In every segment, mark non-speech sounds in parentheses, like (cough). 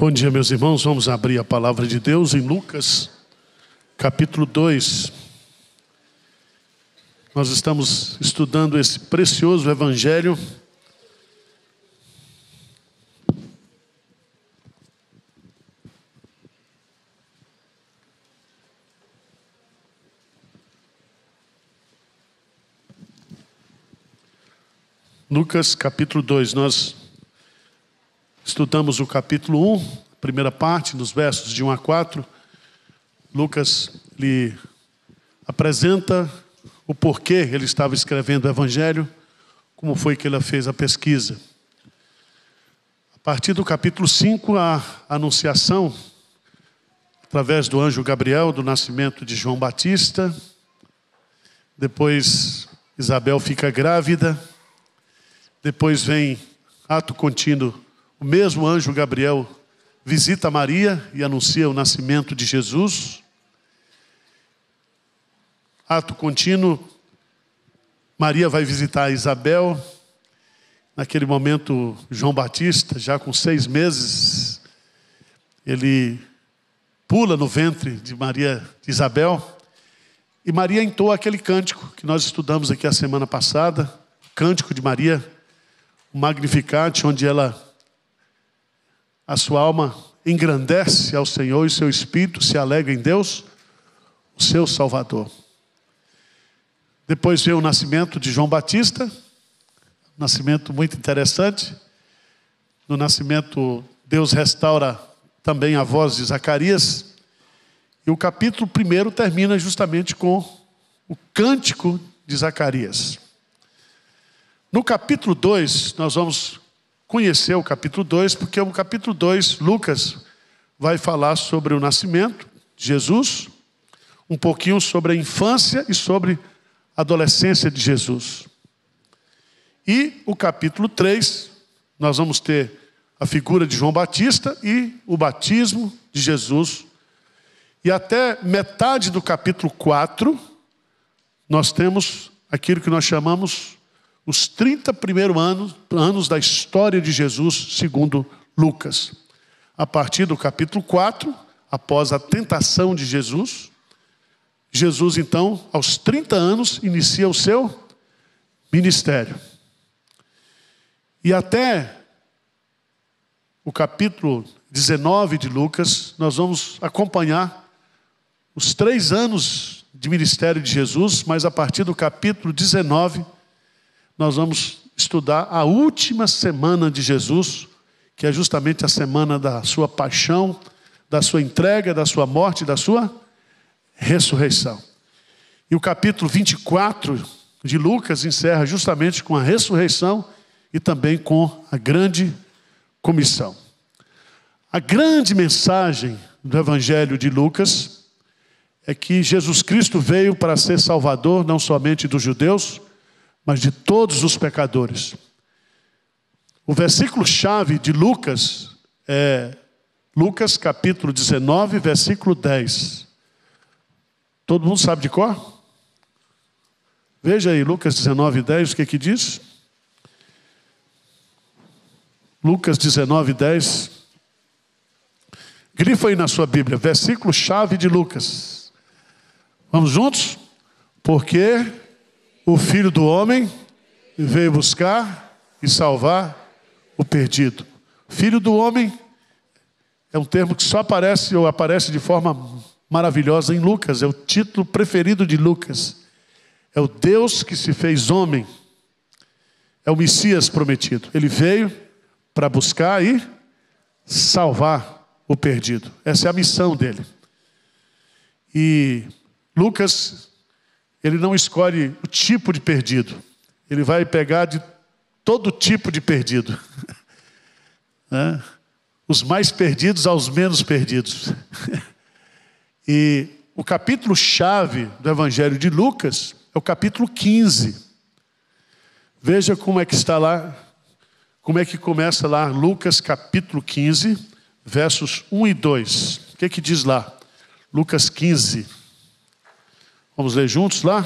Bom dia, meus irmãos. Vamos abrir a palavra de Deus em Lucas, capítulo 2. Nós estamos estudando esse precioso evangelho. Lucas capítulo 2, nós Estudamos o capítulo 1, primeira parte, nos versos de 1 a 4. Lucas lhe apresenta o porquê ele estava escrevendo o Evangelho, como foi que ele fez a pesquisa. A partir do capítulo 5, a anunciação, através do anjo Gabriel, do nascimento de João Batista. Depois, Isabel fica grávida. Depois vem ato contínuo o mesmo anjo Gabriel visita Maria e anuncia o nascimento de Jesus. Ato contínuo, Maria vai visitar Isabel. Naquele momento, João Batista, já com seis meses, ele pula no ventre de Maria de Isabel. E Maria entoa aquele cântico que nós estudamos aqui a semana passada, o cântico de Maria, o Magnificat, onde ela a sua alma engrandece ao Senhor e seu espírito se alegra em Deus, o seu Salvador. Depois veio o nascimento de João Batista, um nascimento muito interessante. No nascimento, Deus restaura também a voz de Zacarias. E o capítulo primeiro termina justamente com o cântico de Zacarias. No capítulo 2, nós vamos conhecer o capítulo 2, porque o capítulo 2, Lucas vai falar sobre o nascimento de Jesus, um pouquinho sobre a infância e sobre a adolescência de Jesus. E o capítulo 3, nós vamos ter a figura de João Batista e o batismo de Jesus. E até metade do capítulo 4, nós temos aquilo que nós chamamos os 30 primeiros anos, anos da história de Jesus, segundo Lucas. A partir do capítulo 4, após a tentação de Jesus, Jesus, então, aos 30 anos, inicia o seu ministério. E até o capítulo 19 de Lucas, nós vamos acompanhar os três anos de ministério de Jesus, mas a partir do capítulo 19, nós vamos estudar a última semana de Jesus, que é justamente a semana da sua paixão, da sua entrega, da sua morte, da sua ressurreição. E o capítulo 24 de Lucas encerra justamente com a ressurreição e também com a grande comissão. A grande mensagem do Evangelho de Lucas é que Jesus Cristo veio para ser salvador não somente dos judeus, mas de todos os pecadores. O versículo-chave de Lucas é Lucas capítulo 19, versículo 10. Todo mundo sabe de cor? Veja aí, Lucas 19, 10, o que que diz? Lucas 19, 10. Grifa aí na sua Bíblia, versículo-chave de Lucas. Vamos juntos? Porque o filho do homem veio buscar e salvar o perdido. Filho do homem é um termo que só aparece ou aparece de forma maravilhosa em Lucas, é o título preferido de Lucas. É o Deus que se fez homem. É o Messias prometido. Ele veio para buscar e salvar o perdido. Essa é a missão dele. E Lucas ele não escolhe o tipo de perdido. Ele vai pegar de todo tipo de perdido. (laughs) né? Os mais perdidos aos menos perdidos. (laughs) e o capítulo chave do Evangelho de Lucas é o capítulo 15. Veja como é que está lá, como é que começa lá Lucas capítulo 15, versos 1 e 2. O que é que diz lá? Lucas 15, Vamos ler juntos lá?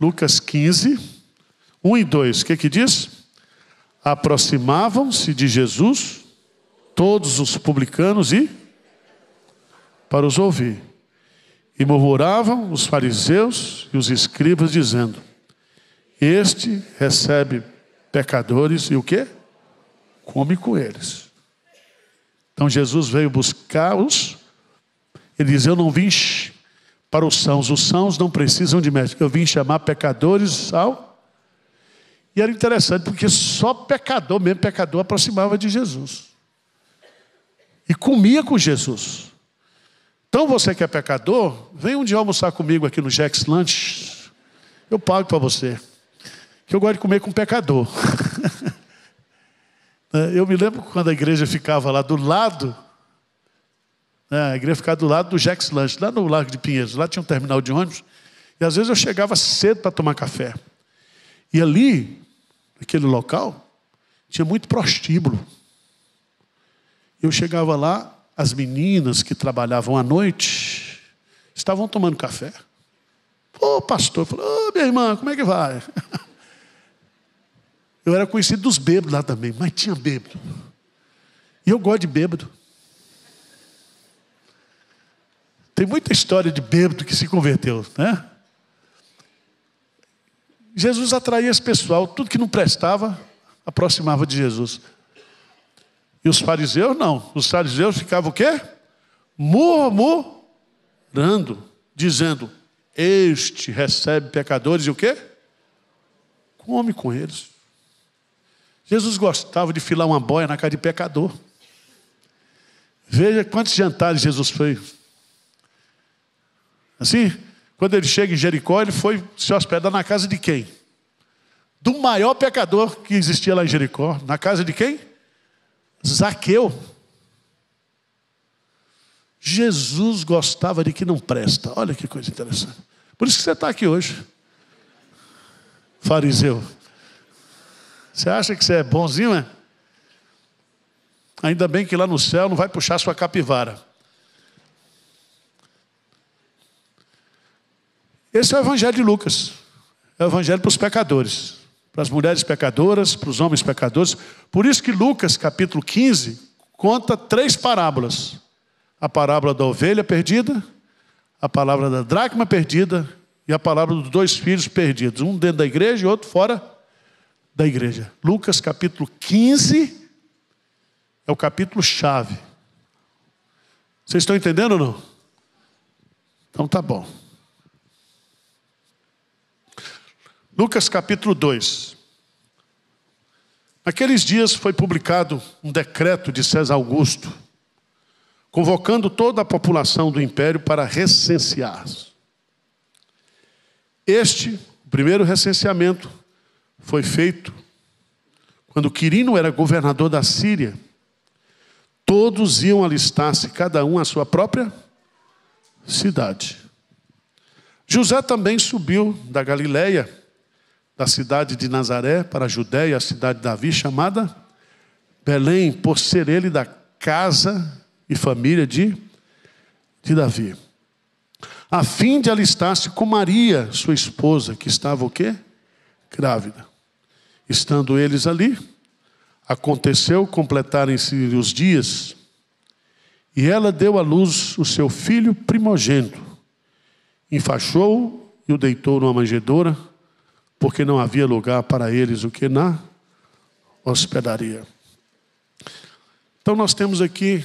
Lucas 15, 1 e 2. O que que diz? Aproximavam-se de Jesus todos os publicanos e para os ouvir. E murmuravam os fariseus e os escribas dizendo: Este recebe pecadores e o que? Come com eles. Então Jesus veio buscá-los. Ele diz: Eu não vim para os sãos. Os sãos não precisam de médico. Eu vim chamar pecadores sal. E era interessante, porque só pecador, mesmo pecador, aproximava de Jesus. E comia com Jesus. Então você que é pecador, vem um dia almoçar comigo aqui no Jack's Lunch. Eu pago para você. Que eu gosto de comer com pecador. (laughs) eu me lembro quando a igreja ficava lá do lado né? A igreja ficava do lado do Jack's Lunch, lá no Largo de Pinheiros. Lá tinha um terminal de ônibus. E às vezes eu chegava cedo para tomar café. E ali, naquele local, tinha muito prostíbulo. Eu chegava lá, as meninas que trabalhavam à noite estavam tomando café. Ô oh, pastor, falou, oh, ô minha irmã, como é que vai? (laughs) Eu era conhecido dos bêbados lá também, mas tinha bêbado. E eu gosto de bêbado. Tem muita história de bêbado que se converteu, né? Jesus atraía esse pessoal, tudo que não prestava, aproximava de Jesus. E os fariseus não, os fariseus ficavam o quê? Murmurando, dizendo: Este recebe pecadores e o quê? Come com eles. Jesus gostava de filar uma boia na cara de pecador. Veja quantos jantares Jesus fez. Assim, quando ele chega em Jericó, ele foi se hospedar na casa de quem? Do maior pecador que existia lá em Jericó. Na casa de quem? Zaqueu. Jesus gostava de que não presta. Olha que coisa interessante. Por isso que você está aqui hoje. Fariseu. Você acha que você é bonzinho, é? Ainda bem que lá no céu não vai puxar sua capivara. Esse é o Evangelho de Lucas. É o Evangelho para os pecadores, para as mulheres pecadoras, para os homens pecadores. Por isso que Lucas, capítulo 15, conta três parábolas: a parábola da ovelha perdida, a palavra da dracma perdida e a palavra dos dois filhos perdidos, um dentro da igreja e outro fora da igreja. Lucas capítulo 15 é o capítulo chave. Vocês estão entendendo ou não? Então tá bom. Lucas capítulo 2. Naqueles dias foi publicado um decreto de César Augusto, convocando toda a população do império para recensear Este, o primeiro recenseamento, foi feito quando Quirino era governador da Síria. Todos iam alistar-se, cada um à sua própria cidade. José também subiu da Galileia da cidade de Nazaré para a Judéia, a cidade de Davi, chamada Belém, por ser ele da casa e família de, de Davi. A fim de alistar-se com Maria, sua esposa, que estava o quê? Grávida. Estando eles ali, aconteceu completarem-se os dias, e ela deu à luz o seu filho primogênito, enfaixou-o e o deitou numa manjedoura, porque não havia lugar para eles o que na hospedaria. Então nós temos aqui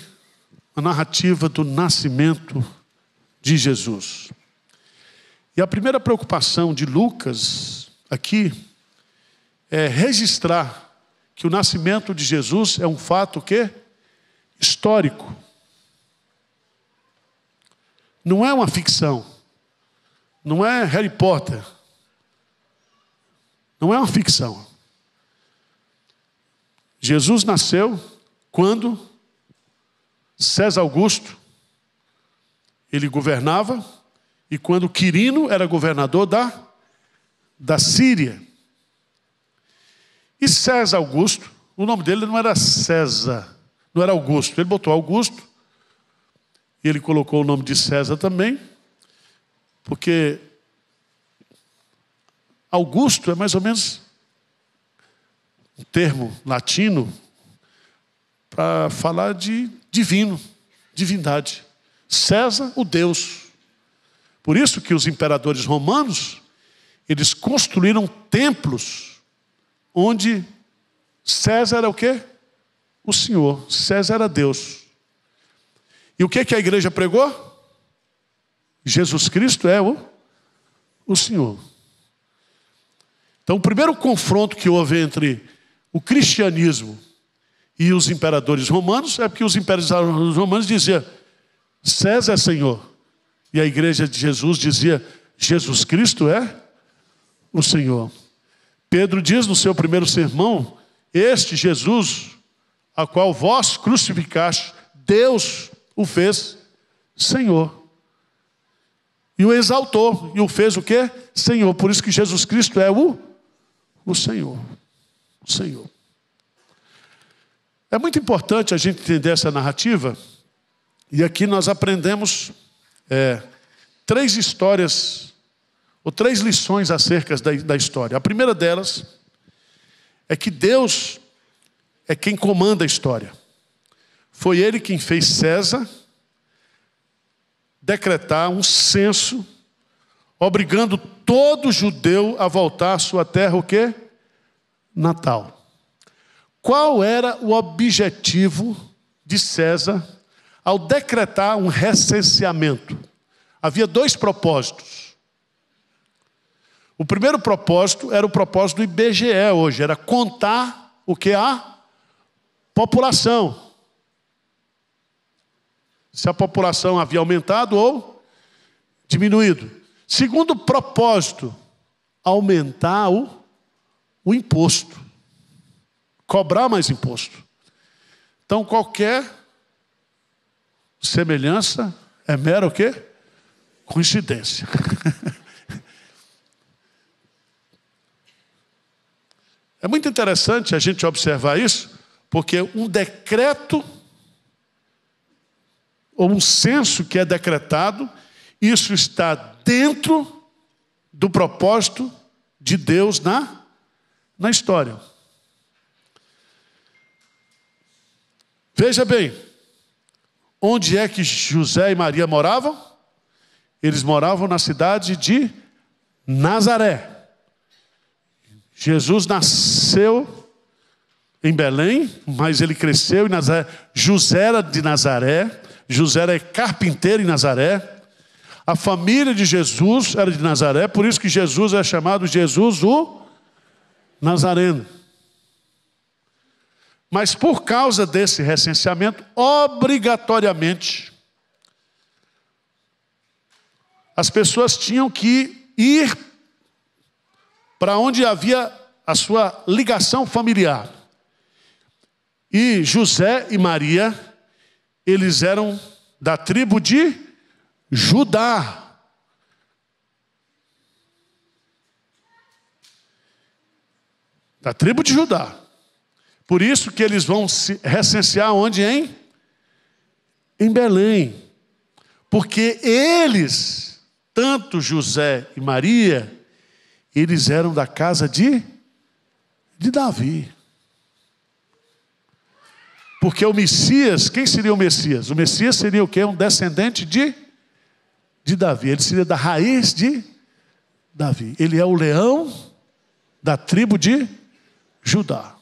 a narrativa do nascimento de Jesus. E a primeira preocupação de Lucas aqui é registrar que o nascimento de Jesus é um fato que histórico. Não é uma ficção. Não é Harry Potter não é uma ficção. Jesus nasceu quando César Augusto ele governava e quando Quirino era governador da da Síria. E César Augusto, o nome dele não era César, não era Augusto, ele botou Augusto e ele colocou o nome de César também, porque Augusto é mais ou menos um termo latino para falar de divino, divindade. César, o Deus. Por isso que os imperadores romanos, eles construíram templos onde César era o quê? O Senhor, César era Deus. E o que, que a igreja pregou? Jesus Cristo é o, o Senhor. Então, o primeiro confronto que houve entre o cristianismo e os imperadores romanos é porque os imperadores romanos diziam: César é senhor. E a igreja de Jesus dizia: Jesus Cristo é o Senhor. Pedro diz no seu primeiro sermão: Este Jesus, a qual vós crucificaste, Deus o fez Senhor. E o exaltou e o fez o quê? Senhor. Por isso que Jesus Cristo é o o Senhor. O Senhor. É muito importante a gente entender essa narrativa, e aqui nós aprendemos é, três histórias, ou três lições acerca da, da história. A primeira delas é que Deus é quem comanda a história. Foi ele quem fez César decretar um censo obrigando todo judeu a voltar à sua terra o quê? Natal. Qual era o objetivo de César ao decretar um recenseamento? Havia dois propósitos. O primeiro propósito era o propósito do IBGE hoje, era contar o que a população. Se a população havia aumentado ou diminuído. Segundo propósito, aumentar o, o imposto. Cobrar mais imposto. Então qualquer semelhança é mera o quê? Coincidência. (laughs) é muito interessante a gente observar isso, porque um decreto ou um censo que é decretado, isso está dentro do propósito de Deus na, na história. Veja bem, onde é que José e Maria moravam? Eles moravam na cidade de Nazaré. Jesus nasceu em Belém, mas ele cresceu em Nazaré. José era de Nazaré, José era carpinteiro em Nazaré. A família de Jesus era de Nazaré, por isso que Jesus é chamado Jesus o Nazareno. Mas por causa desse recenseamento, obrigatoriamente, as pessoas tinham que ir para onde havia a sua ligação familiar. E José e Maria, eles eram da tribo de Judá. Da tribo de Judá. Por isso que eles vão se recensear onde, hein? Em Belém. Porque eles, tanto José e Maria, eles eram da casa de, de Davi. Porque o Messias, quem seria o Messias? O Messias seria o quê? Um descendente de de Davi, ele seria da raiz de Davi. Ele é o leão da tribo de Judá.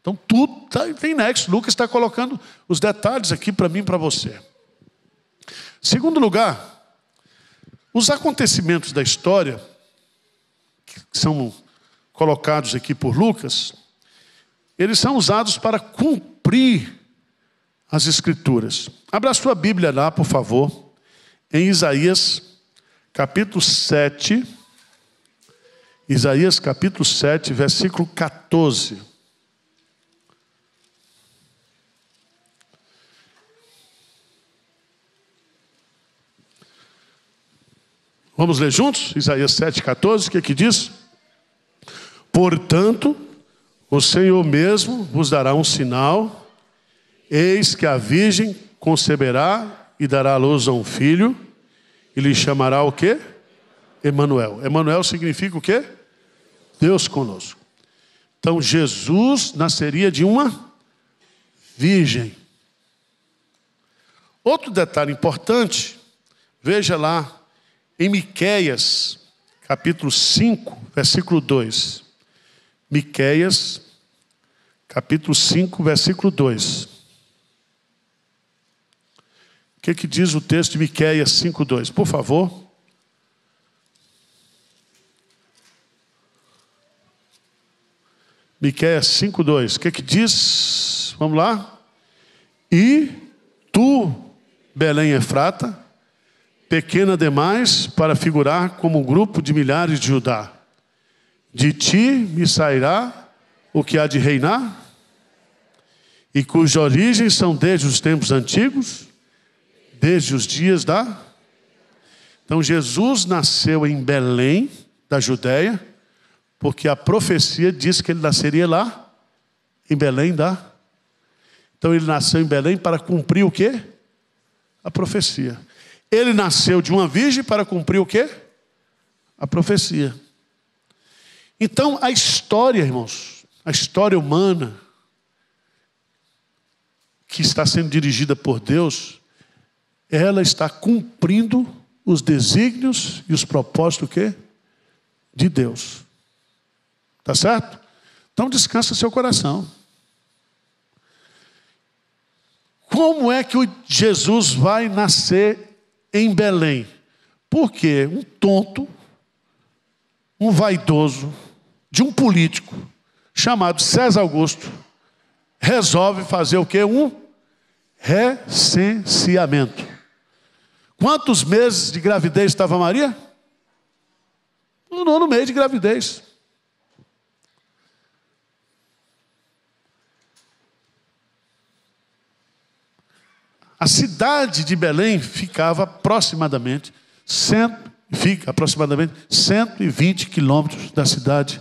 Então tudo tá, tem nexo. Lucas está colocando os detalhes aqui para mim e para você. Segundo lugar, os acontecimentos da história que são colocados aqui por Lucas, eles são usados para cumprir as escrituras. Abra a sua Bíblia lá, por favor em Isaías, capítulo 7. Isaías, capítulo 7, versículo 14. Vamos ler juntos? Isaías 7, 14, o que, é que diz? Portanto, o Senhor mesmo vos dará um sinal, eis que a virgem conceberá e dará à luz a um filho e lhe chamará o quê? Emanuel. Emanuel significa o quê? Deus conosco. Então Jesus nasceria de uma virgem. Outro detalhe importante, veja lá em Miqueias, capítulo 5, versículo 2. Miqueias, capítulo 5, versículo 2 que, que diz o texto de Miquéia 5,2? Por favor. Miquéia 5,2. O que, que diz? Vamos lá. E tu, Belém Efrata, pequena demais para figurar como um grupo de milhares de Judá. De ti me sairá o que há de reinar, e cuja origem são desde os tempos antigos, desde os dias da. Então Jesus nasceu em Belém, da Judéia, porque a profecia diz que ele nasceria lá, em Belém da. Então ele nasceu em Belém para cumprir o quê? A profecia. Ele nasceu de uma virgem para cumprir o quê? A profecia. Então a história, irmãos, a história humana que está sendo dirigida por Deus, ela está cumprindo os desígnios e os propósitos que? de Deus. Tá certo? Então descansa seu coração. Como é que Jesus vai nascer em Belém? Porque um tonto, um vaidoso, de um político chamado César Augusto, resolve fazer o que? Um recenseamento. Quantos meses de gravidez estava Maria? No nono mês de gravidez. A cidade de Belém ficava aproximadamente cento, fica aproximadamente 120 quilômetros da cidade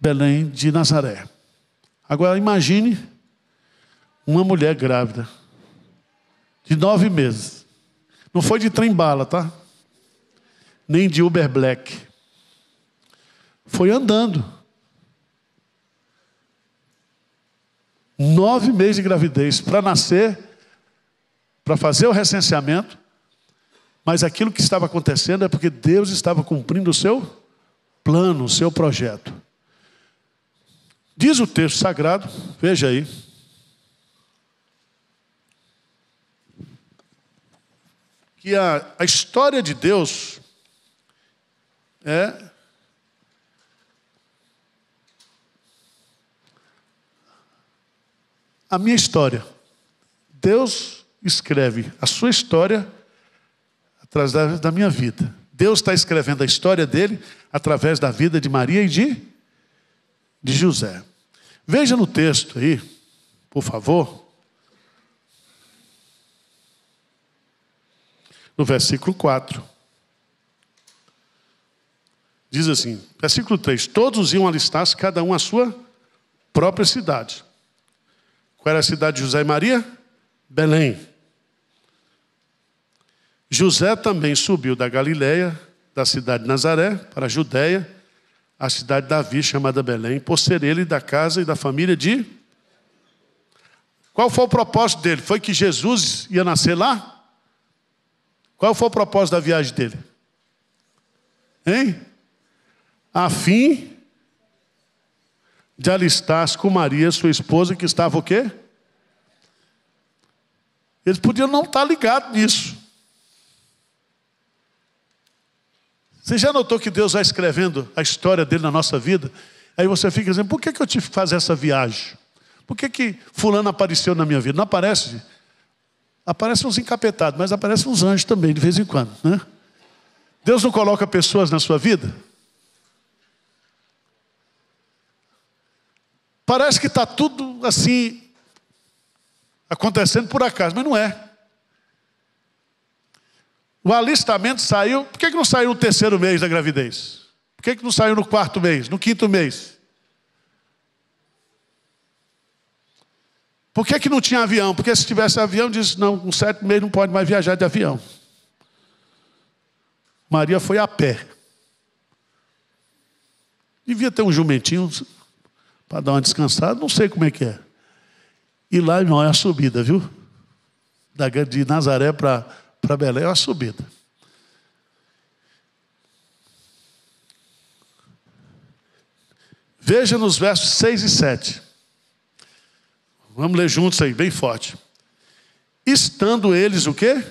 Belém de Nazaré. Agora imagine uma mulher grávida de nove meses não foi de trem-bala, tá? Nem de Uber Black. Foi andando. Nove meses de gravidez para nascer, para fazer o recenseamento, mas aquilo que estava acontecendo é porque Deus estava cumprindo o seu plano, o seu projeto. Diz o texto sagrado, veja aí, que a, a história de Deus é a minha história. Deus escreve a sua história através da, da minha vida. Deus está escrevendo a história dele através da vida de Maria e de, de José. Veja no texto aí, por favor. no versículo 4. Diz assim, versículo 3: Todos iam alistar-se, cada um à sua própria cidade. Qual era a cidade de José e Maria? Belém. José também subiu da Galiléia, da cidade de Nazaré, para a Judéia, a cidade de Davi, chamada Belém, por ser ele da casa e da família de. Qual foi o propósito dele? Foi que Jesus ia nascer lá? Qual foi o propósito da viagem dele? Hein? A fim de alistar-se com Maria, sua esposa, que estava o quê? Eles podiam não estar ligados nisso. Você já notou que Deus vai escrevendo a história dele na nossa vida? Aí você fica dizendo, por que, que eu tive que fazer essa viagem? Por que, que fulano apareceu na minha vida? Não aparece. Aparecem uns encapetados, mas aparecem uns anjos também, de vez em quando. Né? Deus não coloca pessoas na sua vida? Parece que está tudo assim, acontecendo por acaso, mas não é. O alistamento saiu, por que, que não saiu no terceiro mês da gravidez? Por que, que não saiu no quarto mês, no quinto mês? Por que, que não tinha avião? Porque se tivesse avião, diz: não, um certo mês não pode mais viajar de avião. Maria foi a pé. Devia ter um jumentinho para dar uma descansada, não sei como é que é. E lá, não é a subida, viu? Da, de Nazaré para Belém é a subida. Veja nos versos 6 e 7. Vamos ler juntos aí, bem forte. Estando eles o quê?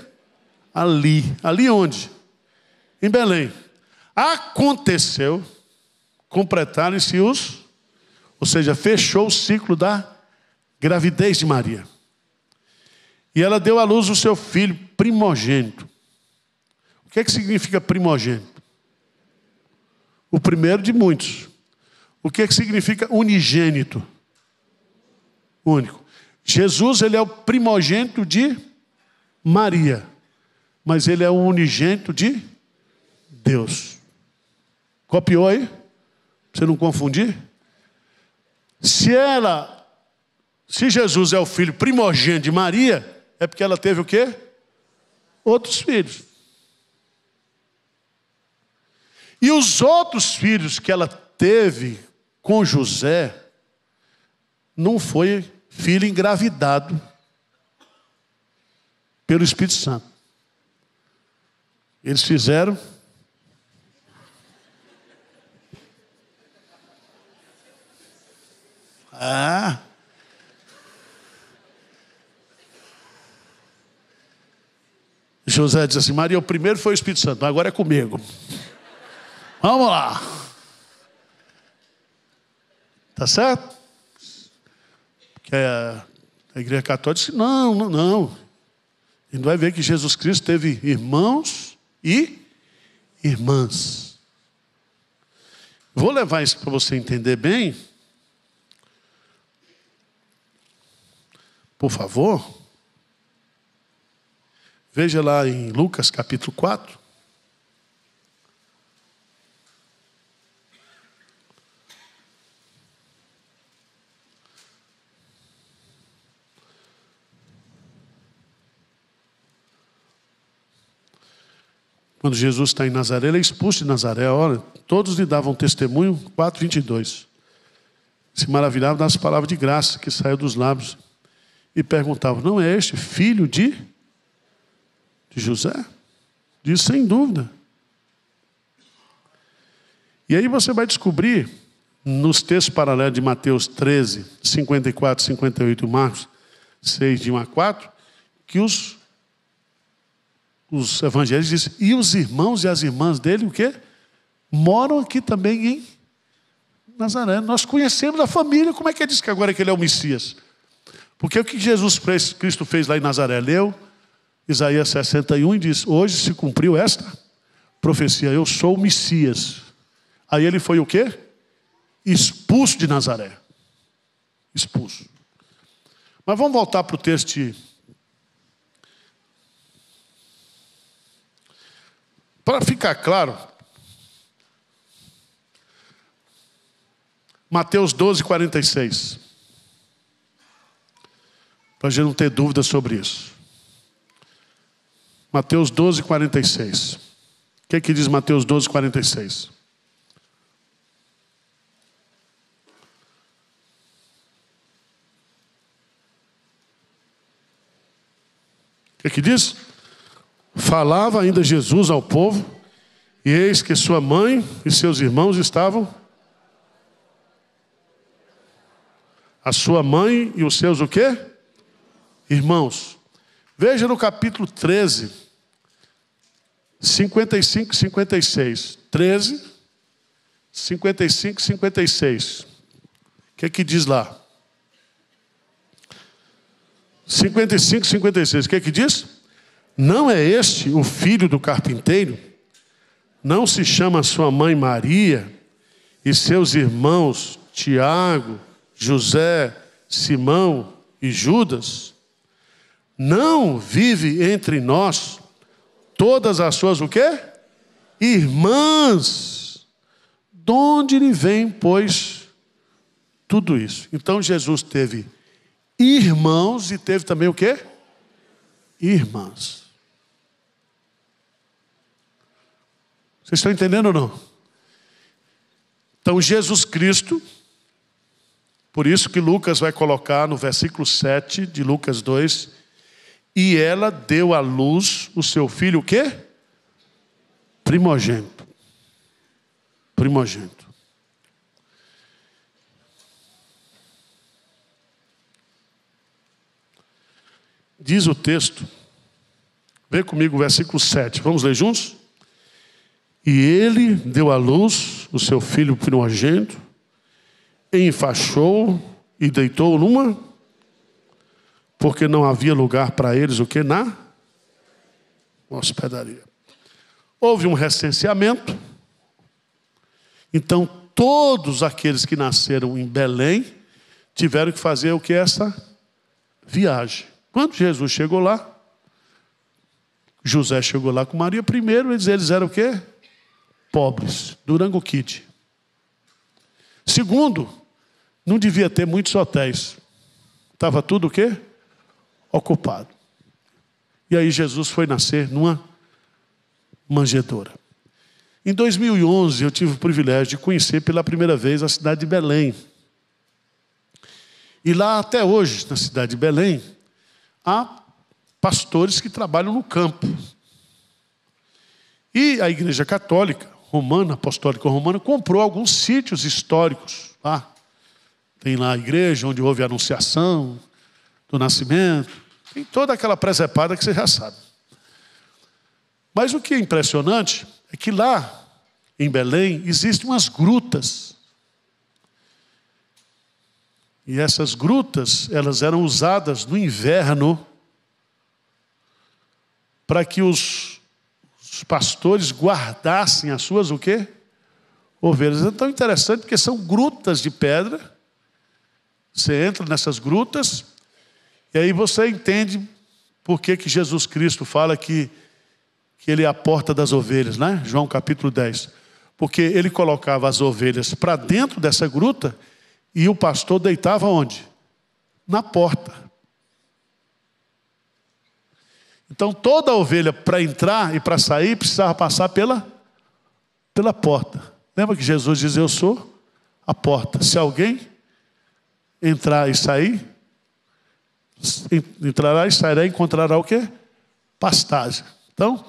Ali. Ali onde? Em Belém. Aconteceu, completaram-se os, ou seja, fechou o ciclo da gravidez de Maria. E ela deu à luz o seu filho primogênito. O que é que significa primogênito? O primeiro de muitos. O que é que significa unigênito? único. Jesus, ele é o primogênito de Maria, mas ele é o unigênito de Deus. Copiou aí? Pra você não confundir? Se ela, se Jesus é o filho primogênito de Maria, é porque ela teve o quê? Outros filhos. E os outros filhos que ela teve com José, não foi filho engravidado pelo Espírito Santo. Eles fizeram. Ah! José diz assim: Maria, o primeiro foi o Espírito Santo, agora é comigo. Vamos lá. Tá certo? é, a igreja católica disse, não, não, não. A gente vai ver que Jesus Cristo teve irmãos e irmãs. Vou levar isso para você entender bem. Por favor. Veja lá em Lucas capítulo 4. Quando Jesus está em Nazaré, ele é expulso de Nazaré. Olha, todos lhe davam testemunho, 4, 22. Se maravilhavam das palavras de graça que saiu dos lábios. E perguntavam: Não é este filho de, de José? Diz sem dúvida. E aí você vai descobrir, nos textos paralelos de Mateus 13, 54, 58 Marcos 6, de 1 a 4, que os os evangelhos dizem, e os irmãos e as irmãs dele, o quê? Moram aqui também em Nazaré. Nós conhecemos a família, como é que ele é diz que agora é que ele é o Messias? Porque o que Jesus Cristo fez lá em Nazaré? Leu Isaías 61 e diz: Hoje se cumpriu esta profecia, eu sou o Messias. Aí ele foi o quê? Expulso de Nazaré. Expulso. Mas vamos voltar para o texto de Para ficar claro, Mateus 12, 46. Para a gente não ter dúvida sobre isso. Mateus 12, 46. O que, é que diz Mateus 12, 46? O que, é que diz? Falava ainda Jesus ao povo, e eis que sua mãe e seus irmãos estavam. A sua mãe e os seus o quê? Irmãos. Veja no capítulo 13, 55 e 56. 13, 55 e 56. O que é que diz lá? 55 e 56. O que é que diz? Não é este o filho do carpinteiro? Não se chama sua mãe Maria e seus irmãos Tiago, José, Simão e Judas? Não vive entre nós todas as suas o quê? Irmãs. De onde lhe vem, pois, tudo isso? Então Jesus teve irmãos e teve também o quê? Irmãs. Vocês estão entendendo ou não? Então, Jesus Cristo, por isso que Lucas vai colocar no versículo 7 de Lucas 2: E ela deu à luz o seu filho, o quê? Primogênito. Primogênito. Diz o texto, vem comigo o versículo 7, vamos ler juntos? E ele deu à luz o seu filho primogênito, enfaixou e deitou numa, porque não havia lugar para eles o que na hospedaria. Houve um recenseamento. Então todos aqueles que nasceram em Belém tiveram que fazer o que essa viagem. Quando Jesus chegou lá, José chegou lá com Maria primeiro, eles, eles eram o quê? pobres. Durango Kid. Segundo, não devia ter muitos hotéis. Estava tudo o quê? Ocupado. E aí Jesus foi nascer numa manjedoura. Em 2011, eu tive o privilégio de conhecer pela primeira vez a cidade de Belém. E lá até hoje, na cidade de Belém, há pastores que trabalham no campo. E a Igreja Católica romana, apostólica romana, comprou alguns sítios históricos lá. Tá? Tem lá a igreja onde houve a anunciação do nascimento, tem toda aquela presepada que você já sabe. Mas o que é impressionante é que lá em Belém existem umas grutas. E essas grutas, elas eram usadas no inverno para que os pastores guardassem as suas o quê? Ovelhas. É tão interessante porque são grutas de pedra. Você entra nessas grutas e aí você entende por que, que Jesus Cristo fala que, que ele é a porta das ovelhas, né? João capítulo 10. Porque ele colocava as ovelhas para dentro dessa gruta e o pastor deitava onde? Na porta. Então toda ovelha, para entrar e para sair, precisava passar pela, pela porta. Lembra que Jesus diz: Eu sou a porta. Se alguém entrar e sair, entrará e sairá e encontrará o quê? Pastagem. Então,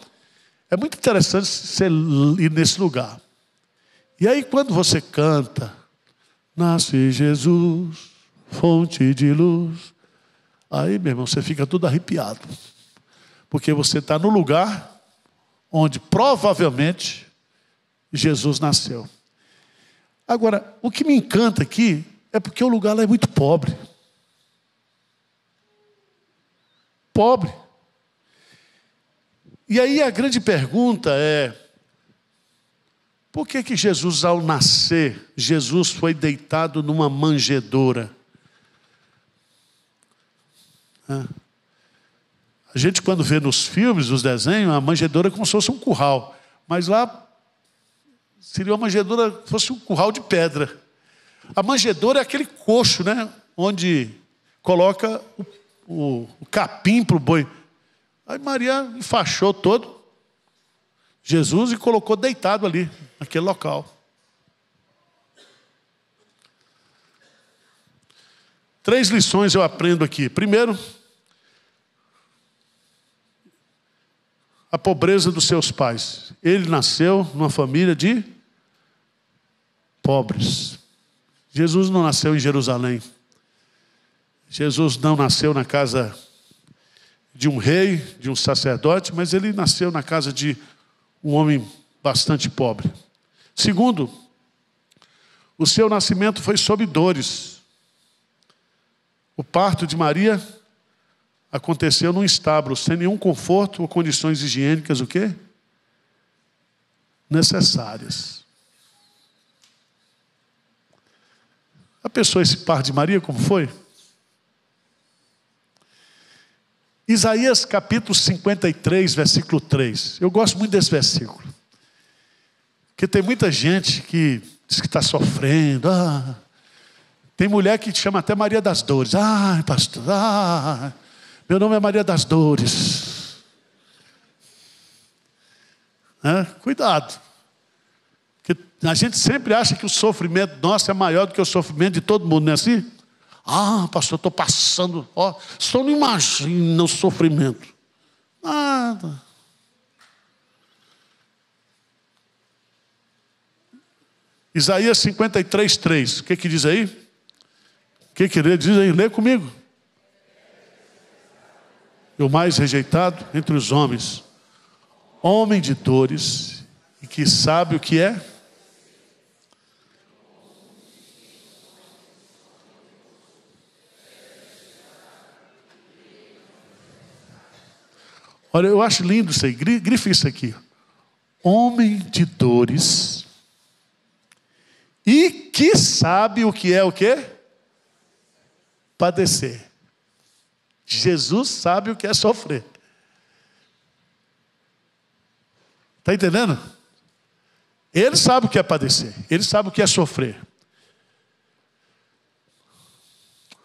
é muito interessante você ir nesse lugar. E aí, quando você canta, Nasce Jesus, fonte de luz. Aí, meu irmão, você fica todo arrepiado. Porque você está no lugar onde provavelmente Jesus nasceu. Agora, o que me encanta aqui é porque o lugar lá é muito pobre. Pobre. E aí a grande pergunta é: por que que Jesus ao nascer, Jesus foi deitado numa manjedoura? Ah. A gente, quando vê nos filmes, nos desenhos, a manjedoura é como se fosse um curral. Mas lá seria uma manjedoura fosse um curral de pedra. A manjedoura é aquele coxo, né? Onde coloca o, o, o capim para o boi. Aí Maria enfaixou todo Jesus e colocou deitado ali, naquele local. Três lições eu aprendo aqui. Primeiro, a pobreza dos seus pais. Ele nasceu numa família de pobres. Jesus não nasceu em Jerusalém. Jesus não nasceu na casa de um rei, de um sacerdote, mas ele nasceu na casa de um homem bastante pobre. Segundo, o seu nascimento foi sob dores. O parto de Maria aconteceu num estábulo, sem nenhum conforto ou condições higiênicas, o quê? Necessárias. A pessoa, esse par de Maria, como foi? Isaías capítulo 53, versículo 3. Eu gosto muito desse versículo. Porque tem muita gente que diz que está sofrendo. Ah. Tem mulher que chama até Maria das Dores. Ah, pastor, ah. Meu nome é Maria das Dores. Cuidado. Que a gente sempre acha que o sofrimento nosso é maior do que o sofrimento de todo mundo, não é assim? Ah, pastor, estou passando. Ó, só não imagina o sofrimento. Nada. Isaías 53, 3. O que, que diz aí? O que, que ele diz aí? Lê comigo e o mais rejeitado entre os homens, homem de dores e que sabe o que é. Olha, eu acho lindo isso aí, grife isso aqui. Homem de dores e que sabe o que é o quê? Padecer. Jesus sabe o que é sofrer. Está entendendo? Ele sabe o que é padecer, ele sabe o que é sofrer.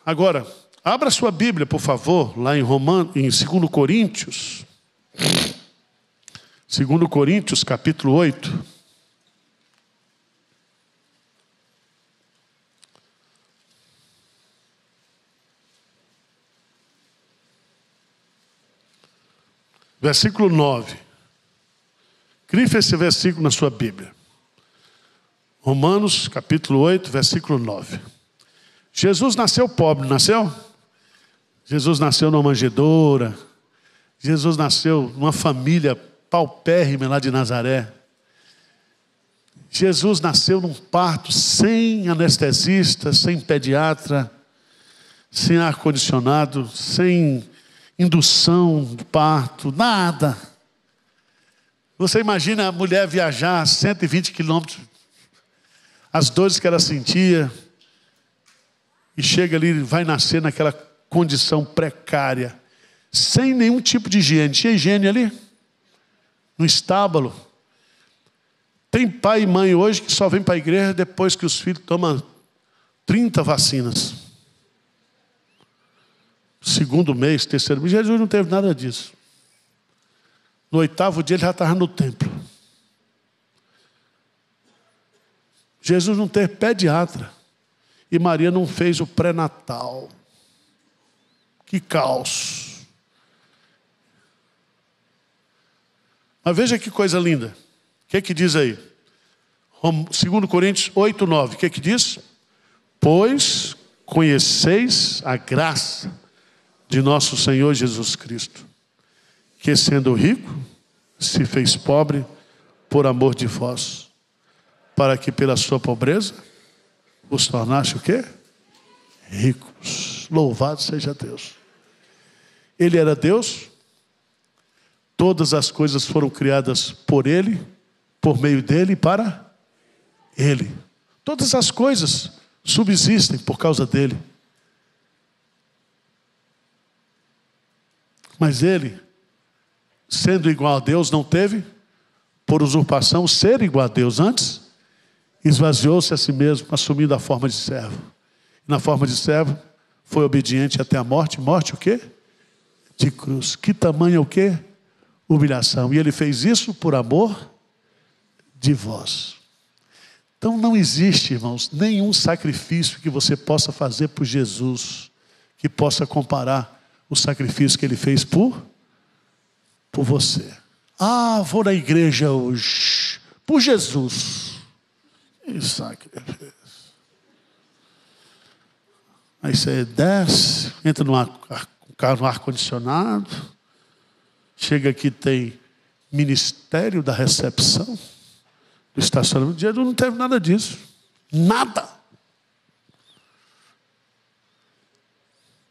Agora, abra sua Bíblia, por favor, lá em Romano, em 2 Coríntios. 2 Coríntios, capítulo 8. Versículo 9. Grife esse versículo na sua Bíblia. Romanos capítulo 8, versículo 9. Jesus nasceu pobre, nasceu? Jesus nasceu numa manjedoura. Jesus nasceu numa família paupérrima lá de Nazaré. Jesus nasceu num parto sem anestesista, sem pediatra, sem ar-condicionado, sem indução parto, nada. Você imagina a mulher viajar 120 quilômetros, as dores que ela sentia, e chega ali, vai nascer naquela condição precária, sem nenhum tipo de higiene. Tinha higiene ali? No estábulo. Tem pai e mãe hoje que só vem para a igreja depois que os filhos tomam 30 vacinas segundo mês, terceiro mês. Jesus não teve nada disso. No oitavo dia ele já estava no templo. Jesus não teve pediatra. E Maria não fez o pré-natal. Que caos. Mas veja que coisa linda. O que é que diz aí? 2 Coríntios 8, 9. O que é que diz? Pois conheceis a graça de nosso Senhor Jesus Cristo, que sendo rico, se fez pobre por amor de vós, para que pela sua pobreza os tornaste o quê? Ricos. Louvado seja Deus. Ele era Deus, todas as coisas foram criadas por ele, por meio dele e para ele. Todas as coisas subsistem por causa dele. Mas ele, sendo igual a Deus, não teve por usurpação ser igual a Deus. Antes, esvaziou-se a si mesmo, assumindo a forma de servo. Na forma de servo, foi obediente até a morte. Morte o quê? De cruz. Que tamanho é o quê? Humilhação. E ele fez isso por amor de vós. Então não existe, irmãos, nenhum sacrifício que você possa fazer por Jesus que possa comparar o sacrifício que ele fez por, por você. Ah, vou na igreja hoje. Por Jesus. E sacrifício. Aí você desce, entra no ar-condicionado. no ar condicionado, chega aqui, tem ministério da recepção, do estacionamento. Jesus não teve nada disso. Nada.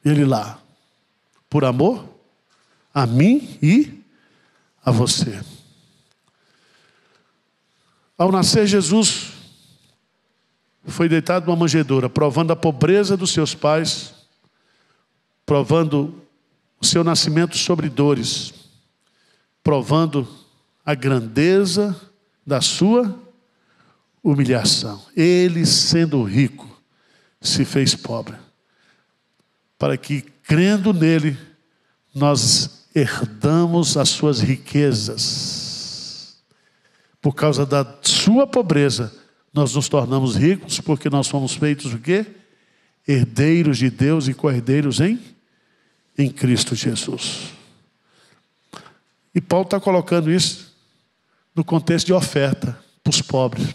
Ele lá, por amor a mim e a você. Ao nascer Jesus, foi deitado numa manjedoura, provando a pobreza dos seus pais, provando o seu nascimento sobre dores, provando a grandeza da sua humilhação. Ele, sendo rico, se fez pobre, para que Crendo nele, nós herdamos as suas riquezas. Por causa da sua pobreza, nós nos tornamos ricos, porque nós fomos feitos o quê? Herdeiros de Deus e co-herdeiros em, em Cristo Jesus. E Paulo está colocando isso no contexto de oferta para os pobres.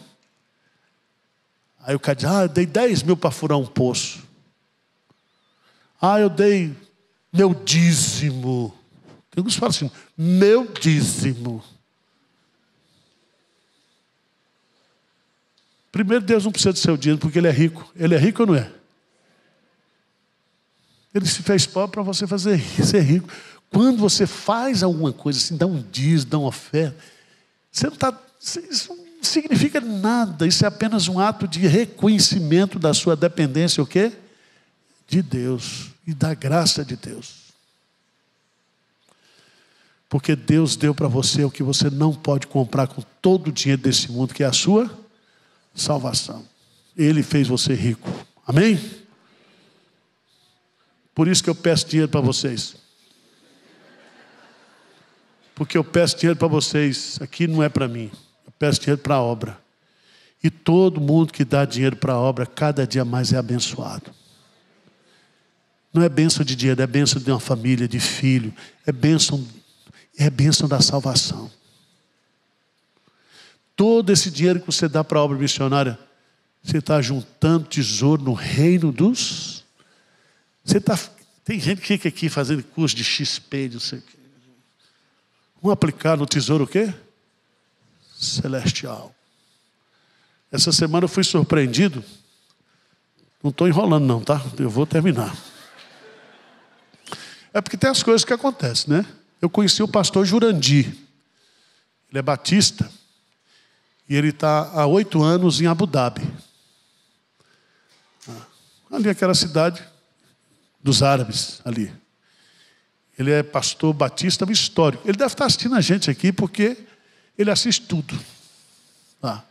Aí o cara diz: Ah, dei 10 mil para furar um poço. Ah, eu dei meu dízimo. Tem alguns que falam assim, meu dízimo. Primeiro, Deus não precisa do seu dízimo, porque Ele é rico. Ele é rico ou não é? Ele se fez pobre para você fazer ser rico. Quando você faz alguma coisa assim, dá um dízimo, dá uma oferta, você não está. Isso não significa nada. Isso é apenas um ato de reconhecimento da sua dependência, o quê? de Deus e da graça de Deus. Porque Deus deu para você o que você não pode comprar com todo o dinheiro desse mundo, que é a sua salvação. Ele fez você rico. Amém? Por isso que eu peço dinheiro para vocês. Porque eu peço dinheiro para vocês, aqui não é para mim. Eu peço dinheiro para a obra. E todo mundo que dá dinheiro para a obra, cada dia mais é abençoado. Não é bênção de dinheiro, é bênção de uma família, de filho, é bênção, é bênção da salvação. Todo esse dinheiro que você dá para a obra missionária, você está juntando tesouro no reino dos. Você está. Tem gente que fica aqui fazendo curso de XP, não sei o quê. Vamos aplicar no tesouro o quê? Celestial. Essa semana eu fui surpreendido. Não estou enrolando, não, tá? Eu vou terminar. É porque tem as coisas que acontecem, né? Eu conheci o pastor Jurandi. Ele é batista. E ele está há oito anos em Abu Dhabi. Ah, ali é aquela cidade dos árabes, ali. Ele é pastor batista é histórico. Ele deve estar assistindo a gente aqui porque ele assiste tudo. Ah.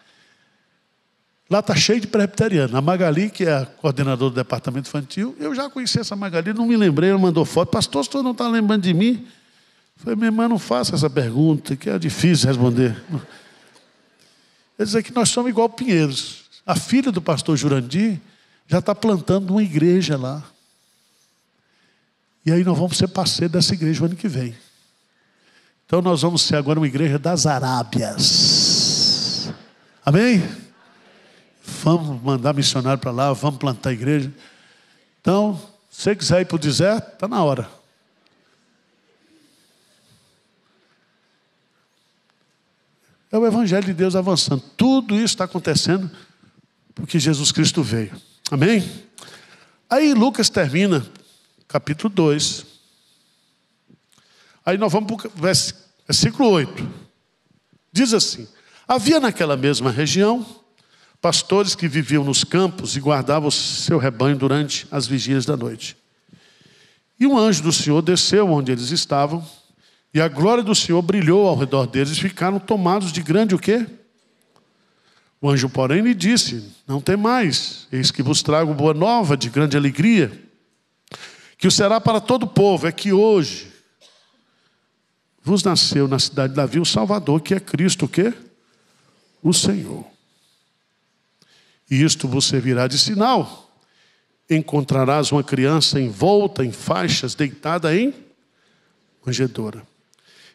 Lá está cheio de prebiteriano. A Magali, que é a coordenadora do departamento infantil, eu já conheci essa Magali, não me lembrei, ela mandou foto. Pastor, o não está lembrando de mim? falei, minha irmã, não faça essa pergunta, que é difícil responder. Ele diz que nós somos igual Pinheiros. A filha do pastor Jurandir já está plantando uma igreja lá. E aí nós vamos ser parceiro dessa igreja o ano que vem. Então nós vamos ser agora uma igreja das Arábias. Amém? Vamos mandar missionário para lá, vamos plantar igreja. Então, se você quiser ir para o deserto, está na hora. É o Evangelho de Deus avançando. Tudo isso está acontecendo porque Jesus Cristo veio. Amém? Aí Lucas termina, capítulo 2. Aí nós vamos para o versículo 8. Diz assim: Havia naquela mesma região pastores que viviam nos campos e guardavam seu rebanho durante as vigílias da noite. E um anjo do Senhor desceu onde eles estavam, e a glória do Senhor brilhou ao redor deles e ficaram tomados de grande o quê? O anjo, porém, lhe disse: Não tem mais, eis que vos trago boa nova de grande alegria, que o será para todo o povo, é que hoje vos nasceu na cidade de Davi o Salvador, que é Cristo, o quê? O Senhor e isto vos servirá de sinal. Encontrarás uma criança envolta em faixas, deitada em manjedoura.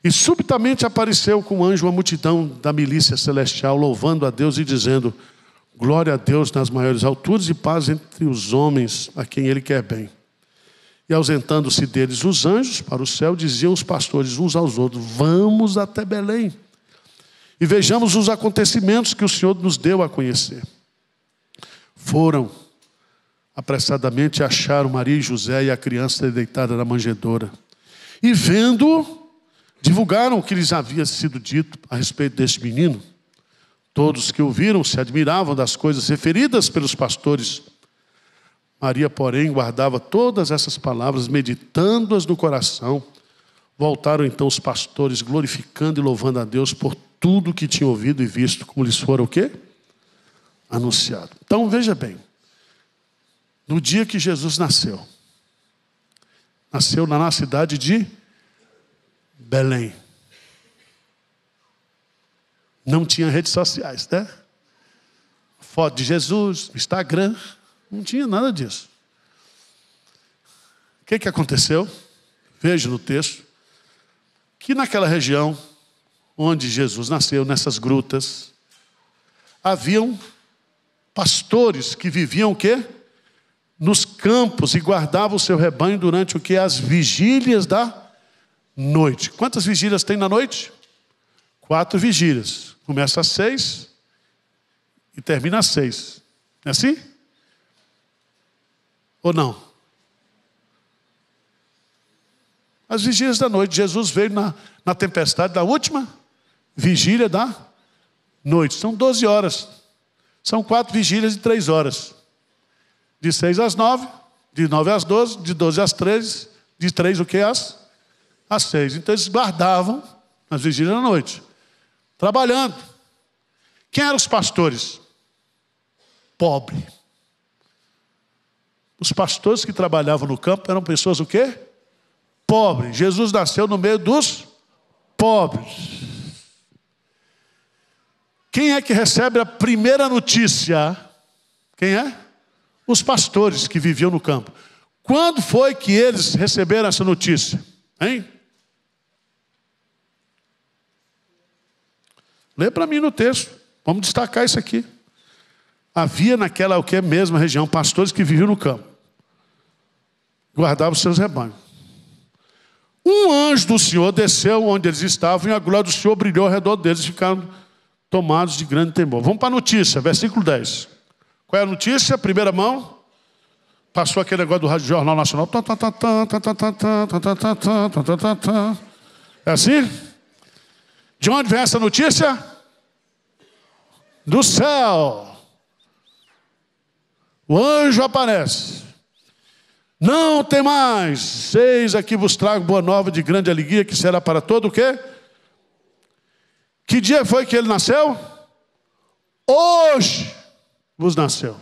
E subitamente apareceu com o anjo uma multidão da milícia celestial, louvando a Deus e dizendo: Glória a Deus nas maiores alturas e paz entre os homens a quem Ele quer bem. E ausentando-se deles os anjos para o céu, diziam os pastores uns aos outros: Vamos até Belém e vejamos os acontecimentos que o Senhor nos deu a conhecer. Foram apressadamente o Maria e José e a criança deitada na manjedoura. E vendo, divulgaram o que lhes havia sido dito a respeito deste menino. Todos que ouviram se admiravam das coisas referidas pelos pastores. Maria, porém, guardava todas essas palavras, meditando-as no coração. Voltaram então os pastores, glorificando e louvando a Deus por tudo que tinham ouvido e visto, como lhes foram o quê? anunciado. Então veja bem, no dia que Jesus nasceu, nasceu na cidade de Belém. Não tinha redes sociais, né? Foto de Jesus, Instagram, não tinha nada disso. O que, que aconteceu? Veja no texto que naquela região onde Jesus nasceu, nessas grutas, haviam pastores que viviam o quê? Nos campos e guardavam o seu rebanho durante o que? As vigílias da noite. Quantas vigílias tem na noite? Quatro vigílias. Começa às seis e termina às seis. é assim? Ou não? As vigílias da noite. Jesus veio na, na tempestade da última vigília da noite. São doze horas. São quatro vigílias de três horas. De seis às nove, de nove às doze, de doze às treze, de três o que às? Às seis. Então eles guardavam as vigílias à noite. Trabalhando. Quem eram os pastores? Pobre. Os pastores que trabalhavam no campo eram pessoas o quê? Pobres. Jesus nasceu no meio dos pobres. Quem é que recebe a primeira notícia? Quem é? Os pastores que viviam no campo. Quando foi que eles receberam essa notícia? Hein? Lê para mim no texto. Vamos destacar isso aqui. Havia naquela o que é mesma região pastores que viviam no campo. Guardavam os seus rebanhos. Um anjo do Senhor desceu onde eles estavam e a glória do Senhor brilhou ao redor deles, ficaram tomados de grande temor. Vamos para a notícia, versículo 10. Qual é a notícia? Primeira mão. Passou aquele negócio do Rádio Jornal Nacional. É assim? De onde vem essa notícia? Do céu. O anjo aparece. Não tem mais. Seis aqui vos trago boa nova de grande alegria que será para todo o quê? Que dia foi que ele nasceu? Hoje vos nasceu.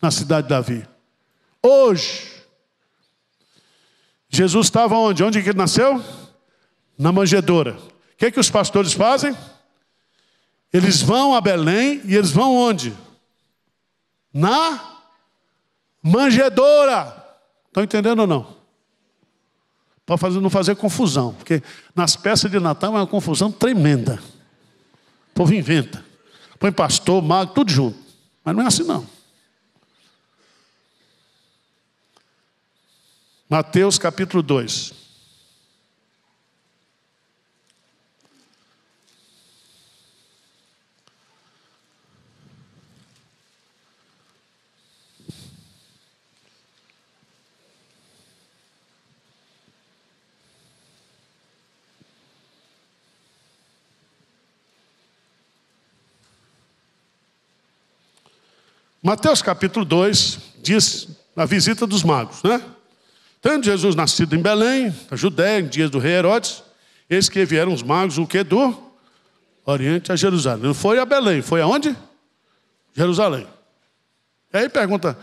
Na cidade de Davi. Hoje. Jesus estava onde? Onde que ele nasceu? Na manjedoura. O que, que os pastores fazem? Eles vão a Belém e eles vão onde? Na manjedoura. Estão entendendo ou não? Para não fazer confusão, porque nas peças de Natal é uma confusão tremenda. O povo inventa. Põe pastor, mago, tudo junto. Mas não é assim não. Mateus capítulo 2. Mateus capítulo 2 diz na visita dos magos, né? Tendo Jesus nascido em Belém, na Judéia, em dias do rei Herodes, eis que vieram os magos, o que do Oriente a Jerusalém. Não foi a Belém, foi aonde? Jerusalém. E aí pergunta: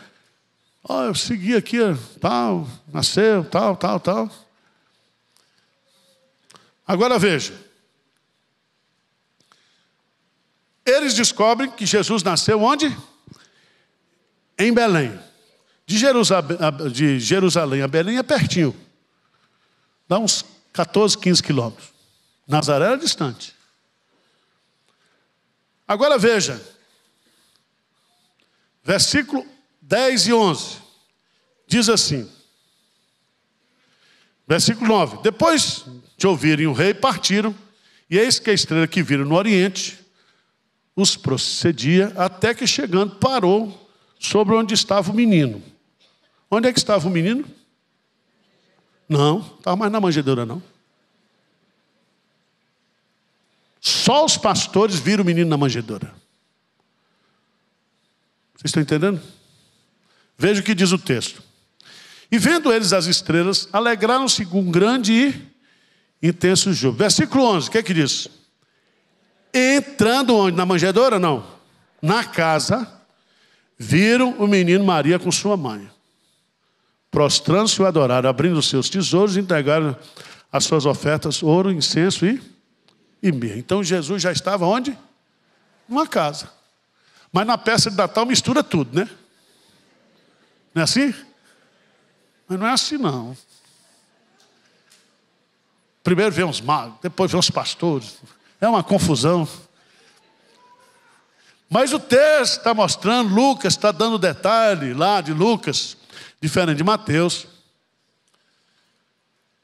Ó, oh, eu segui aqui, tal, nasceu, tal, tal, tal. Agora veja. Eles descobrem que Jesus nasceu onde? em Belém. De Jerusalém, de Jerusalém a Belém é pertinho. Dá uns 14, 15 quilômetros. Nazaré era distante. Agora veja, versículo 10 e 11, diz assim, versículo 9: Depois de ouvirem o rei, partiram, e eis que a estrela que viram no Oriente os procedia, até que chegando parou sobre onde estava o menino. Onde é que estava o menino? Não, estava mais na manjedoura, não. Só os pastores viram o menino na manjedoura. Vocês estão entendendo? Veja o que diz o texto. E vendo eles as estrelas, alegraram-se com um grande e intenso júbilo. Versículo 11, o que é que diz? Entrando onde? Na manjedoura? Não. Na casa viram o menino Maria com sua mãe. Prostrando-se o adoraram, abrindo seus tesouros, entregaram as suas ofertas, ouro, incenso e, e mirra. Então Jesus já estava onde? Numa casa. Mas na peça de Natal mistura tudo, né? Não é assim? Mas não é assim, não. Primeiro vem os magos, depois vem os pastores. É uma confusão. Mas o texto está mostrando, Lucas está dando detalhe lá de Lucas, diferente de Mateus,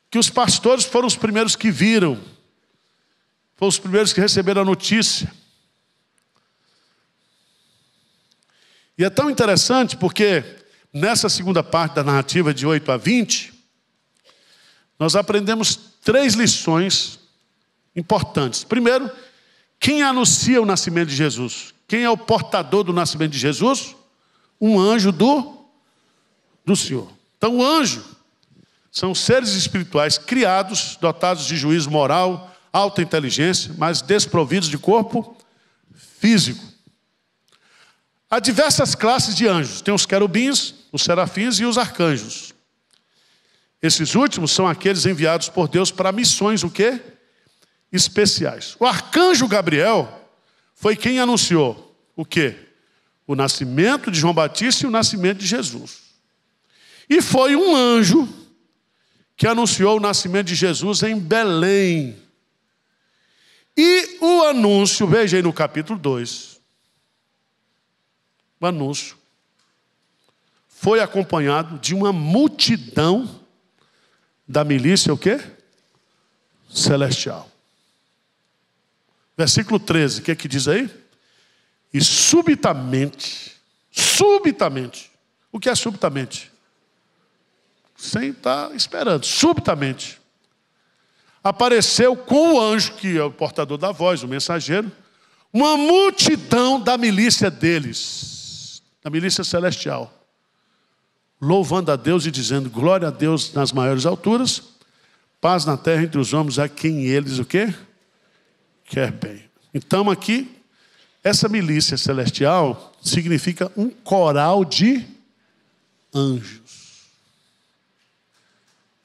que os pastores foram os primeiros que viram, foram os primeiros que receberam a notícia. E é tão interessante porque nessa segunda parte da narrativa, de 8 a 20, nós aprendemos três lições importantes. Primeiro, quem anuncia o nascimento de Jesus? Quem é o portador do nascimento de Jesus? Um anjo do, do Senhor. Então, o anjo são seres espirituais criados, dotados de juízo moral, alta inteligência, mas desprovidos de corpo físico. Há diversas classes de anjos: tem os querubins, os serafins e os arcanjos. Esses últimos são aqueles enviados por Deus para missões o quê? especiais. O arcanjo Gabriel foi quem anunciou o quê? O nascimento de João Batista e o nascimento de Jesus. E foi um anjo que anunciou o nascimento de Jesus em Belém. E o anúncio, veja aí no capítulo 2. O anúncio foi acompanhado de uma multidão da milícia o quê? Celestial. Versículo 13, o que é que diz aí? E subitamente, subitamente, o que é subitamente? Sem estar esperando, subitamente, apareceu com o anjo, que é o portador da voz, o mensageiro, uma multidão da milícia deles, da milícia celestial, louvando a Deus e dizendo glória a Deus nas maiores alturas, paz na terra entre os homens a quem eles o quê? quer bem. Então, aqui, essa milícia celestial significa um coral de anjos.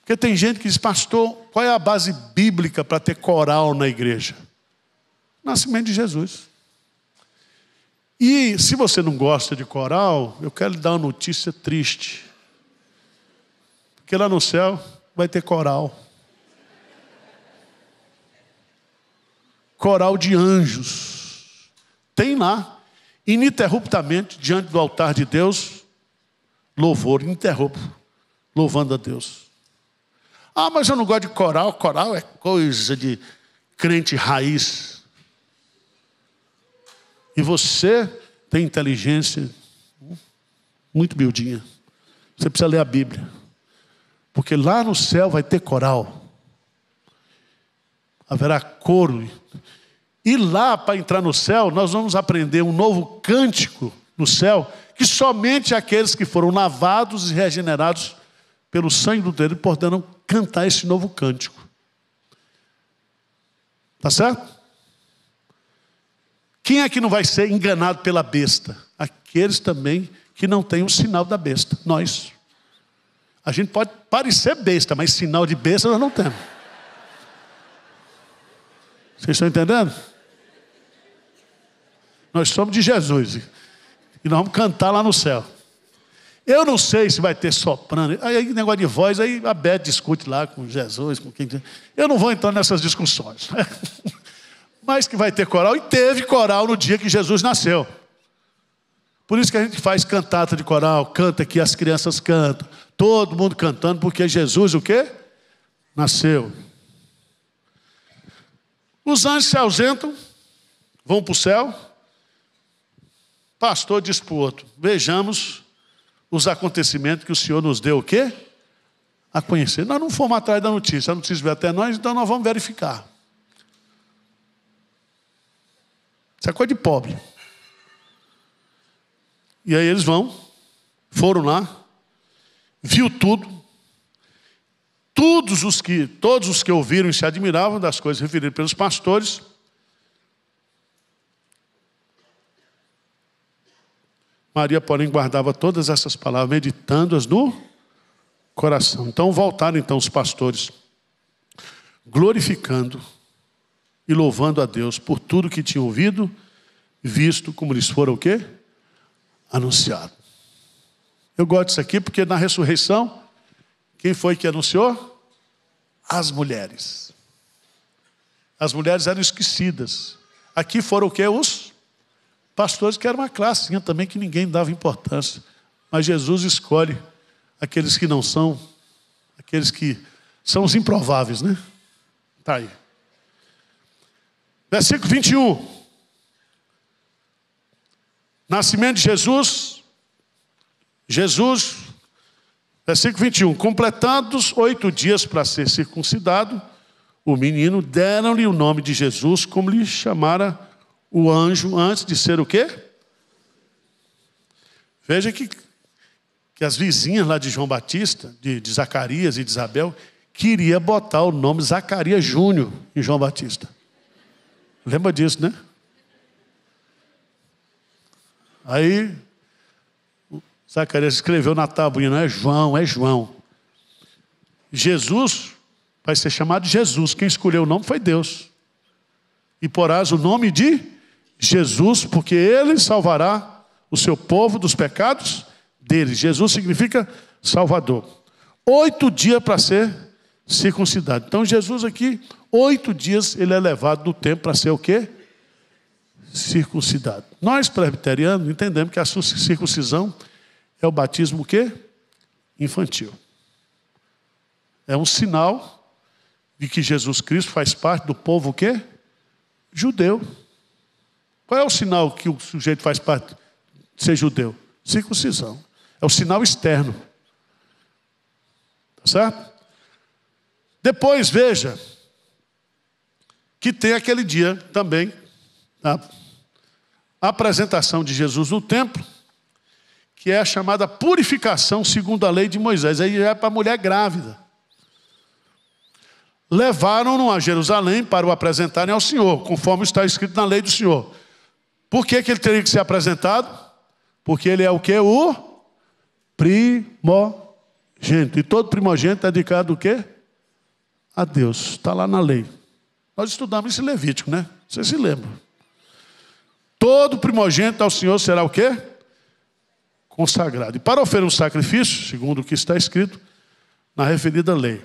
Porque tem gente que diz, pastor, qual é a base bíblica para ter coral na igreja? Nascimento de Jesus. E se você não gosta de coral, eu quero lhe dar uma notícia triste. Porque lá no céu vai ter coral. coral de anjos. Tem lá, ininterruptamente, diante do altar de Deus, louvor interrompo, louvando a Deus. Ah, mas eu não gosto de coral, coral é coisa de crente raiz. E você tem inteligência muito miudinha. Você precisa ler a Bíblia. Porque lá no céu vai ter coral haverá coro. E lá, para entrar no céu, nós vamos aprender um novo cântico no céu, que somente aqueles que foram lavados e regenerados pelo sangue do dele poderão cantar esse novo cântico. Tá certo? Quem é que não vai ser enganado pela besta? Aqueles também que não têm o sinal da besta. Nós. A gente pode parecer besta, mas sinal de besta nós não temos. Vocês estão entendendo? Nós somos de Jesus. E nós vamos cantar lá no céu. Eu não sei se vai ter soprano. Aí negócio de voz, aí a Beth discute lá com Jesus, com quem. Eu não vou entrar nessas discussões. (laughs) Mas que vai ter coral, e teve coral no dia que Jesus nasceu. Por isso que a gente faz cantata de coral, canta aqui as crianças cantam, todo mundo cantando, porque Jesus o quê? Nasceu. Os anjos se ausentam, vão para o céu. Pastor diz para o outro: vejamos os acontecimentos que o Senhor nos deu o quê? A conhecer. Nós não fomos atrás da notícia, a notícia veio até nós, então nós vamos verificar. Isso é coisa de pobre. E aí eles vão, foram lá, viu tudo, Todos os que, todos os que ouviram e se admiravam das coisas referidas pelos pastores, Maria, porém, guardava todas essas palavras, meditando-as no coração. Então voltaram então os pastores, glorificando e louvando a Deus por tudo que tinham ouvido, visto como lhes foram o quê? Anunciado. Eu gosto disso aqui porque na ressurreição quem foi que anunciou? As mulheres. As mulheres eram esquecidas. Aqui foram o que? Os pastores, que era uma classinha também que ninguém dava importância. Mas Jesus escolhe aqueles que não são, aqueles que são os improváveis, né? Está aí. Versículo 21. Nascimento de Jesus. Jesus Versículo 21. Completados oito dias para ser circuncidado, o menino deram-lhe o nome de Jesus, como lhe chamara o anjo antes de ser o quê? Veja que, que as vizinhas lá de João Batista, de, de Zacarias e de Isabel, queria botar o nome Zacarias Júnior em João Batista. Lembra disso, né? Aí Zacarias escreveu na tabuinha, não é João, é João. Jesus vai ser chamado Jesus. Quem escolheu o nome foi Deus. E porás o nome de Jesus, porque ele salvará o seu povo dos pecados dele. Jesus significa Salvador. Oito dias para ser circuncidado. Então Jesus aqui, oito dias ele é levado do tempo para ser o quê? Circuncidado. Nós presbiterianos entendemos que a circuncisão é o batismo o quê? Infantil. É um sinal de que Jesus Cristo faz parte do povo o quê? Judeu. Qual é o sinal que o sujeito faz parte de ser judeu? Circuncisão. É o sinal externo. Tá certo? Depois, veja, que tem aquele dia também, a apresentação de Jesus no templo, que é a chamada purificação segundo a lei de Moisés. Aí já é para a mulher grávida. Levaram-no a Jerusalém para o apresentarem ao Senhor, conforme está escrito na lei do Senhor. Por que, que ele teria que ser apresentado? Porque ele é o que? O primogênito. E todo primogênito é dedicado o quê? A Deus. Está lá na lei. Nós estudamos esse Levítico, né? Você se lembra. Todo primogênito ao Senhor será o quê? consagrado. E para oferecer um sacrifício, segundo o que está escrito na referida lei,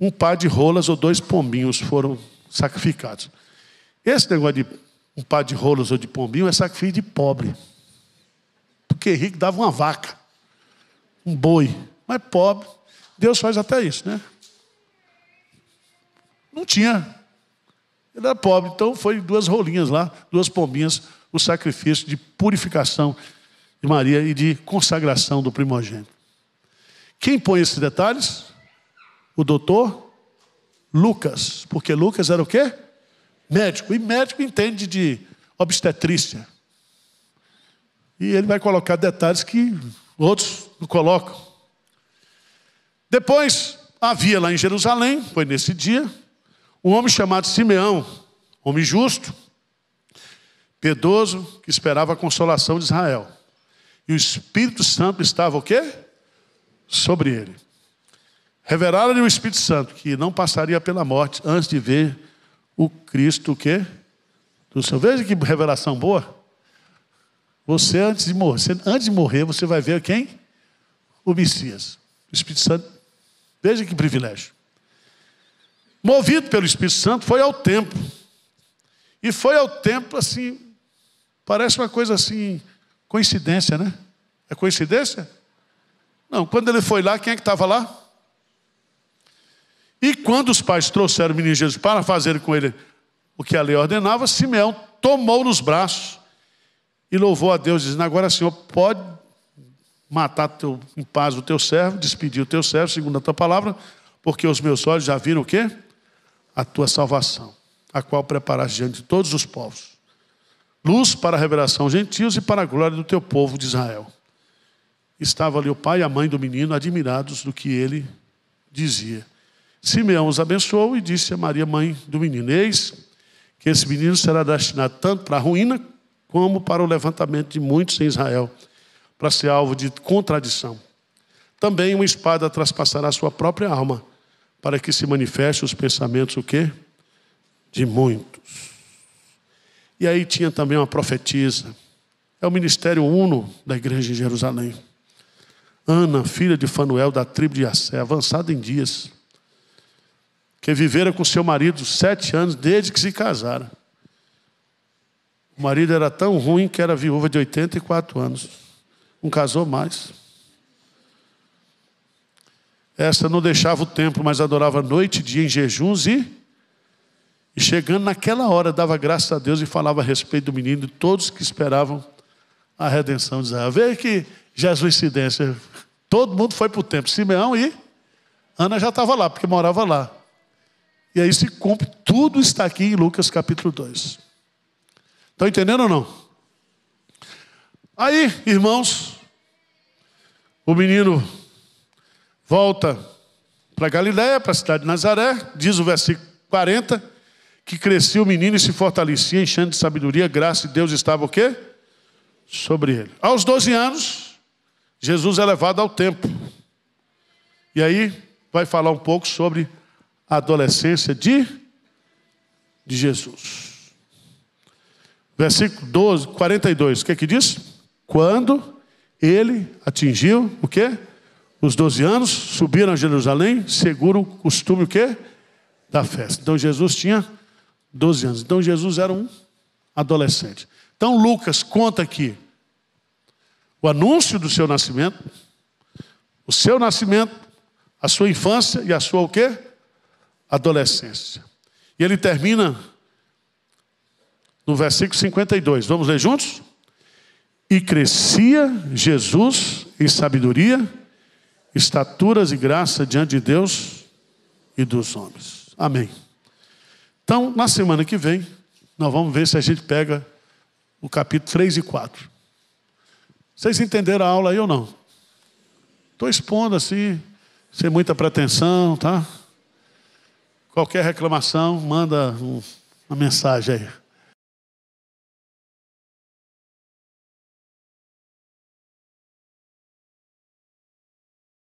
um par de rolas ou dois pombinhos foram sacrificados. Esse negócio de um par de rolas ou de pombinho é sacrifício de pobre. Porque rico dava uma vaca, um boi, mas pobre. Deus faz até isso, né? Não tinha. Ele era pobre, então foi duas rolinhas lá, duas pombinhas, o sacrifício de purificação de Maria e de consagração do primogênito. Quem põe esses detalhes? O doutor Lucas, porque Lucas era o quê? Médico, e médico entende de obstetrícia. E ele vai colocar detalhes que outros não colocam. Depois, havia lá em Jerusalém, foi nesse dia, um homem chamado Simeão, homem justo, piedoso, que esperava a consolação de Israel. E o Espírito Santo estava o quê? Sobre ele. Revelaram-lhe o Espírito Santo que não passaria pela morte antes de ver o Cristo o quê? Do Senhor. Veja que revelação boa. Você antes de morrer, você, antes de morrer, você vai ver quem? O Messias. O Espírito Santo. Veja que privilégio. Movido pelo Espírito Santo, foi ao templo. E foi ao templo assim, parece uma coisa assim Coincidência, né? É coincidência? Não, quando ele foi lá, quem é que estava lá? E quando os pais trouxeram o menino Jesus para fazer com ele o que a lei ordenava, Simeão tomou nos braços e louvou a Deus, dizendo: Agora, Senhor, pode matar teu, em paz o teu servo, despedir o teu servo, segundo a tua palavra, porque os meus olhos já viram o quê? A tua salvação, a qual preparaste diante de todos os povos luz para a revelação gentios e para a glória do teu povo de Israel. Estava ali o pai e a mãe do menino admirados do que ele dizia. Simeão os abençoou e disse a Maria, mãe do menino: Eis que esse menino será destinado tanto para a ruína como para o levantamento de muitos em Israel, para ser alvo de contradição. Também uma espada traspassará a sua própria alma, para que se manifeste os pensamentos o quê? De muitos. E aí tinha também uma profetisa. É o ministério uno da igreja em Jerusalém. Ana, filha de Fanuel, da tribo de Assé, avançada em dias, que vivera com seu marido sete anos desde que se casaram. O marido era tão ruim que era viúva de 84 anos. Não casou mais. Essa não deixava o templo, mas adorava noite, e dia em jejuns e e chegando naquela hora, dava graças a Deus e falava a respeito do menino, e todos que esperavam a redenção de Israel. Veja que jesuicidência. Todo mundo foi para o templo. Simeão e Ana já estava lá, porque morava lá. E aí se cumpre, tudo está aqui em Lucas capítulo 2. Estão entendendo ou não? Aí, irmãos, o menino volta para Galiléia, para a cidade de Nazaré, diz o versículo 40 que crescia o menino e se fortalecia, enchendo de sabedoria, graça e Deus estava o quê? Sobre ele. Aos 12 anos, Jesus é levado ao templo. E aí vai falar um pouco sobre a adolescência de, de Jesus. Versículo 12, 42, o que é que diz? Quando ele atingiu o quê? Os 12 anos, subiram a Jerusalém, segundo o costume o quê? Da festa. Então Jesus tinha 12 anos. Então Jesus era um adolescente. Então Lucas conta aqui o anúncio do seu nascimento, o seu nascimento, a sua infância e a sua o quê? Adolescência. E ele termina no versículo 52. Vamos ler juntos? E crescia Jesus em sabedoria, estaturas e graça diante de Deus e dos homens. Amém. Então, na semana que vem, nós vamos ver se a gente pega o capítulo 3 e 4. Vocês entenderam a aula aí ou não? Estou expondo assim, sem muita pretensão, tá? Qualquer reclamação, manda uma mensagem aí.